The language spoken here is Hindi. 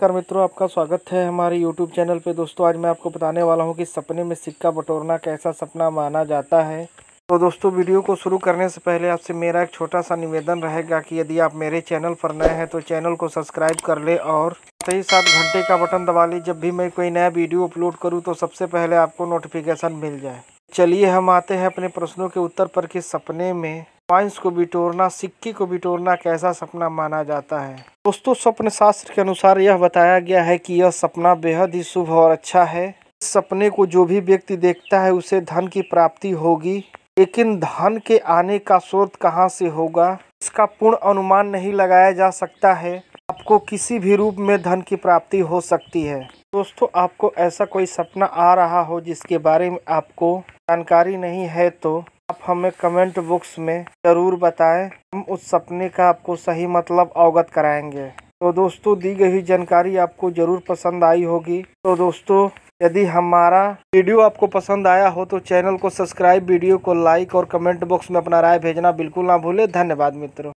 नमस्कार मित्रों आपका स्वागत है हमारे YouTube चैनल पे दोस्तों आज मैं आपको बताने वाला हूँ कि सपने में सिक्का बटोरना कैसा सपना माना जाता है तो दोस्तों वीडियो को शुरू करने से पहले आपसे मेरा एक छोटा सा निवेदन रहेगा कि यदि आप मेरे चैनल पर नए हैं तो चैनल को सब्सक्राइब कर ले और सही सात साथ घंटे का बटन दबा लें जब भी मैं कोई नया वीडियो अपलोड करूँ तो सबसे पहले आपको नोटिफिकेशन मिल जाए चलिए हम आते हैं अपने प्रश्नों के उत्तर पर कि सपने में कॉइंस को बिटोरना सिक्के को बिटोरना कैसा सपना माना जाता है दोस्तों स्वप्न शास्त्र के अनुसार यह बताया गया है कि यह सपना बेहद ही शुभ और अच्छा है इस सपने को जो भी व्यक्ति देखता है उसे धन की प्राप्ति होगी लेकिन धन के आने का स्रोत कहाँ से होगा इसका पूर्ण अनुमान नहीं लगाया जा सकता है आपको किसी भी रूप में धन की प्राप्ति हो सकती है दोस्तों आपको ऐसा कोई सपना आ रहा हो जिसके बारे में आपको जानकारी नहीं है तो हमें कमेंट बॉक्स में ज़रूर बताएं हम उस सपने का आपको सही मतलब अवगत कराएंगे तो दोस्तों दी गई जानकारी आपको ज़रूर पसंद आई होगी तो दोस्तों यदि हमारा वीडियो आपको पसंद आया हो तो चैनल को सब्सक्राइब वीडियो को लाइक और कमेंट बॉक्स में अपना राय भेजना बिल्कुल ना भूले धन्यवाद मित्रों